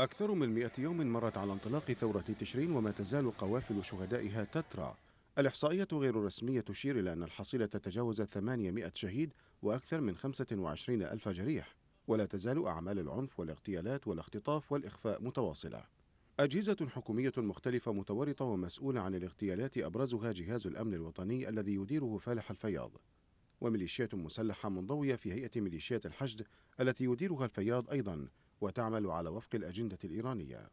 أكثر من 100 يوم مرت على انطلاق ثورة تشرين وما تزال قوافل شهدائها تترى الإحصائية غير الرسمية تشير إلى أن الحصيلة تتجاوز 800 شهيد وأكثر من 25 ألف جريح ولا تزال أعمال العنف والاغتيالات والاختطاف والإخفاء متواصلة أجهزة حكومية مختلفة متورطة ومسؤولة عن الاغتيالات أبرزها جهاز الأمن الوطني الذي يديره فالح الفياض وميليشيات مسلحة منضوية في هيئة ميليشيات الحشد التي يديرها الفياض أيضا وتعمل على وفق الأجندة الإيرانية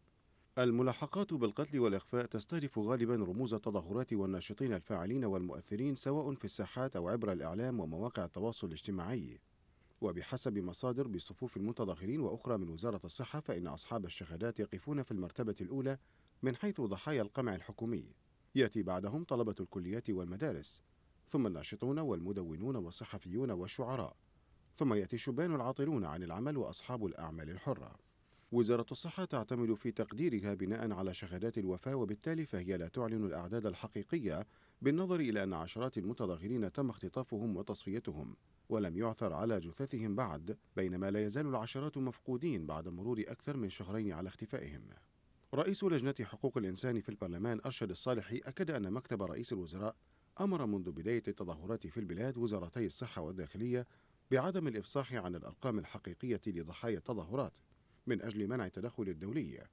الملاحقات بالقتل والإخفاء تستهدف غالبا رموز التظاهرات والناشطين الفاعلين والمؤثرين سواء في الساحات أو عبر الإعلام ومواقع التواصل الاجتماعي وبحسب مصادر بصفوف المتظاهرين وأخرى من وزارة الصحة فإن أصحاب الشهادات يقفون في المرتبة الأولى من حيث ضحايا القمع الحكومي يأتي بعدهم طلبة الكليات والمدارس ثم الناشطون والمدونون والصحفيون والشعراء ثم يأتي الشبان العاطلون عن العمل وأصحاب الأعمال الحرة وزارة الصحة تعتمد في تقديرها بناء على شهادات الوفاة وبالتالي فهي لا تعلن الأعداد الحقيقية بالنظر إلى أن عشرات المتظاهرين تم اختطافهم وتصفيتهم ولم يعثر على جثثهم بعد بينما لا يزال العشرات مفقودين بعد مرور أكثر من شهرين على اختفائهم رئيس لجنة حقوق الإنسان في البرلمان أرشد الصالحي أكد أن مكتب رئيس الوزراء أمر منذ بداية التظاهرات في البلاد وزارتي الصحة والداخلية بعدم الإفصاح عن الأرقام الحقيقية لضحايا التظاهرات من أجل منع التدخل الدولي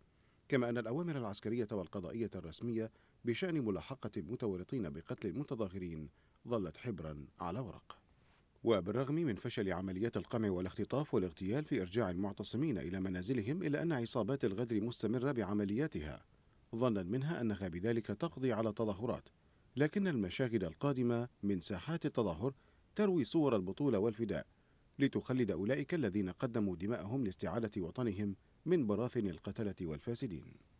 كما أن الأوامر العسكرية والقضائية الرسمية بشأن ملاحقة المتورطين بقتل المتظاهرين ظلت حبرا على ورق وبالرغم من فشل عمليات القمع والاختطاف والاغتيال في إرجاع المعتصمين إلى منازلهم إلا أن عصابات الغدر مستمرة بعملياتها ظنا منها أنها بذلك تقضي على التظاهرات لكن المشاهد القادمة من ساحات التظاهر تروي صور البطولة والفداء لتخلد أولئك الذين قدموا دماءهم لاستعادة وطنهم من براثن القتلة والفاسدين